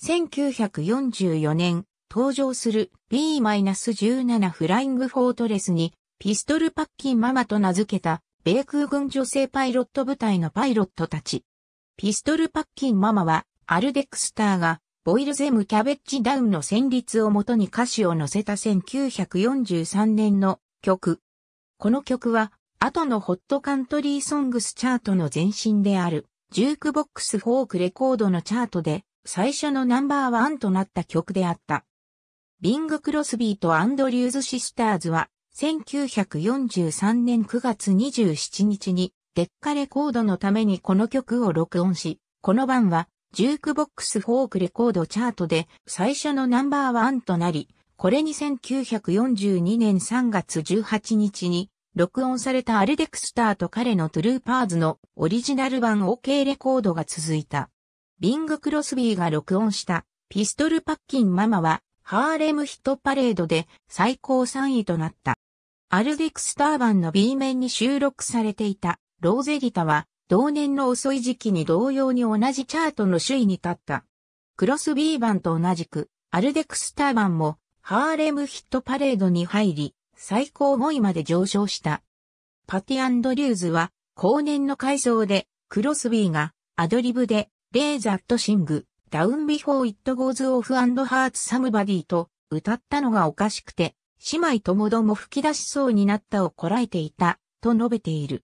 1944年、登場する B-17 フライングフォートレスに、ピストルパッキンママと名付けた、米空軍女性パイロット部隊のパイロットたち。ピストルパッキンママは、アルデクスターが、ボイルゼムキャベッジダウンの旋律をもとに歌詞を載せた1943年の曲。この曲は、後のホットカントリーソングスチャートの前身である、ジュークボックスフォークレコードのチャートで、最初のナンバーワンとなった曲であった。ビング・クロスビーとアンドリューズ・シスターズは、1943年9月27日に、デッカレコードのためにこの曲を録音し、この版は、ジュークボックスフォークレコードチャートで最初のナンバーワンとなり、これに1942年3月18日に、録音されたアルデクスターと彼のトゥルーパーズのオリジナル版 OK レコードが続いた。ビング・クロスビーが録音したピストル・パッキン・ママはハーレムヒットパレードで最高3位となった。アルディクスターバンの B 面に収録されていたローゼリタは同年の遅い時期に同様に同じチャートの首位に立った。クロスビー版と同じくアルデクスターバンもハーレムヒットパレードに入り最高5位まで上昇した。パティ・アンドリューズは後年の改造でクロスビーがアドリブで e f ザットシング、ダウンビフォーイットゴーズオフハーツサムバディと歌ったのがおかしくて、姉妹ともども吹き出しそうになったをこらえていた、と述べている。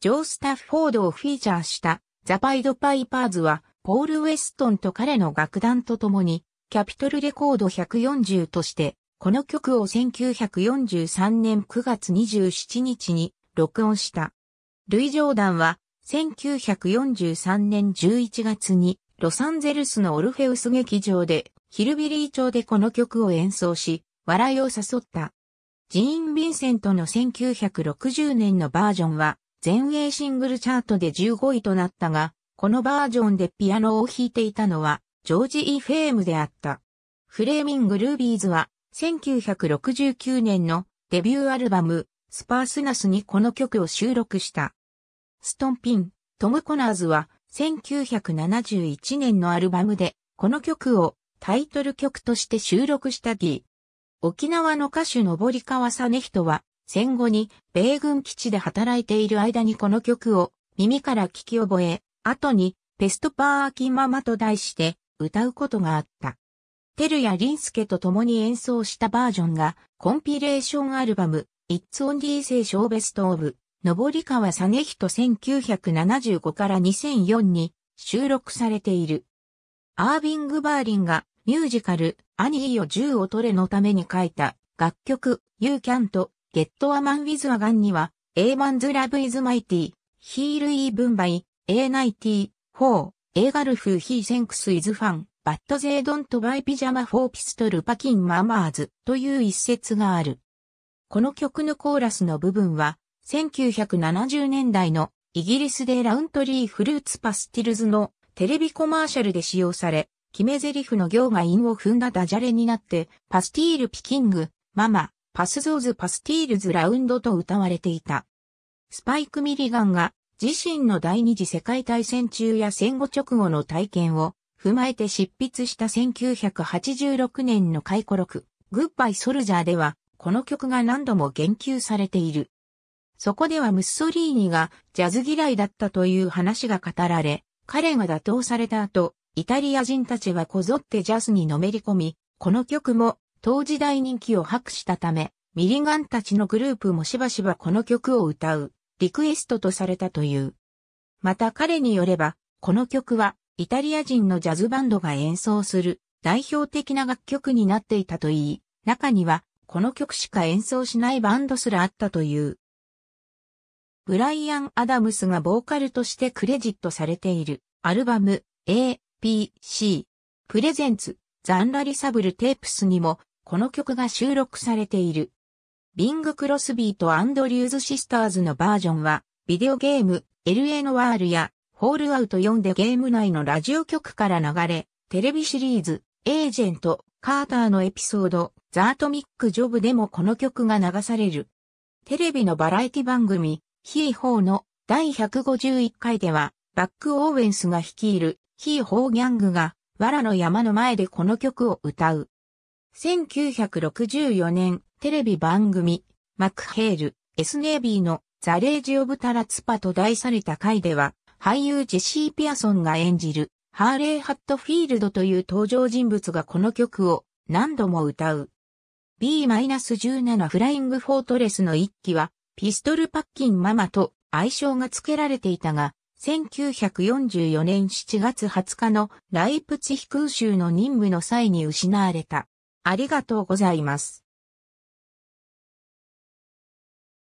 ジョー・スタッフォードをフィーチャーしたザ・パイド・パイパーズは、ポール・ウェストンと彼の楽団と共に、キャピトルレコード140として、この曲を1943年9月27日に録音した。ルイ・ジョーダンは1943年11月にロサンゼルスのオルフェウス劇場でヒルビリー町でこの曲を演奏し、笑いを誘った。ジーン・ヴィンセントの1960年のバージョンは全英シングルチャートで15位となったが、このバージョンでピアノを弾いていたのはジョージ・イ・フェームであった。フレーミング・ルービーズは1969年のデビューアルバムスパースナスにこの曲を収録した。ストンピン、トム・コナーズは1971年のアルバムでこの曲をタイトル曲として収録したギー。沖縄の歌手の堀川実人は戦後に米軍基地で働いている間にこの曲を耳から聞き覚え、後にペストパーキママと題して歌うことがあった。テルやリンスケと共に演奏したバージョンがコンピレーションアルバム It's Only Say Show Best of 上川実人1975から2004に収録されている。アービング・バーリンがミュージカル、アニーよ銃を取れのために書いた楽曲、You Can と Get a Man with a Gun には、A Man's Love is Mighty, Heal Even by, A Nighty, Four, A Golf He Thanks is Fun, But They Don't Buy Pyjama for Pistol Packing Mamas という一節がある。この曲のコーラスの部分は、1970年代のイギリスでラウントリーフルーツパスティルズのテレビコマーシャルで使用され、決め台詞の行が韻を踏んだダジャレになって、パスティールピキング、ママ、パスゾーズパスティールズラウンドと歌われていた。スパイク・ミリガンが自身の第二次世界大戦中や戦後直後の体験を踏まえて執筆した1986年の回顧録、グッバイ・ソルジャーでは、この曲が何度も言及されている。そこではムッソリーニがジャズ嫌いだったという話が語られ、彼が打倒された後、イタリア人たちはこぞってジャズにのめり込み、この曲も当時大人気を博したため、ミリガンたちのグループもしばしばこの曲を歌う、リクエストとされたという。また彼によれば、この曲はイタリア人のジャズバンドが演奏する代表的な楽曲になっていたといい、中にはこの曲しか演奏しないバンドすらあったという。ブライアン・アダムスがボーカルとしてクレジットされているアルバム APC プレゼンツザンラリサブルテープスにもこの曲が収録されている。ビング・クロスビーとアンドリューズ・シスターズのバージョンはビデオゲーム LA のワールやホールアウト4でゲーム内のラジオ局から流れ、テレビシリーズ、エージェント、カーターのエピソード、ザートミック・ジョブでもこの曲が流される。テレビのバラエティ番組、ヒーホーの第151回では、バック・オーウェンスが率いるヒーホーギャングが、藁の山の前でこの曲を歌う。1964年、テレビ番組、マクヘール、エスネービーのザ・レージ・オブ・タラツパと題された回では、俳優ジェシー・ピアソンが演じる、ハーレー・ハットフィールドという登場人物がこの曲を何度も歌う。B-17 フライング・フォートレスの一期は、ピストルパッキンママと愛称が付けられていたが、1944年7月20日のライプツヒ空襲の任務の際に失われた。ありがとうございます。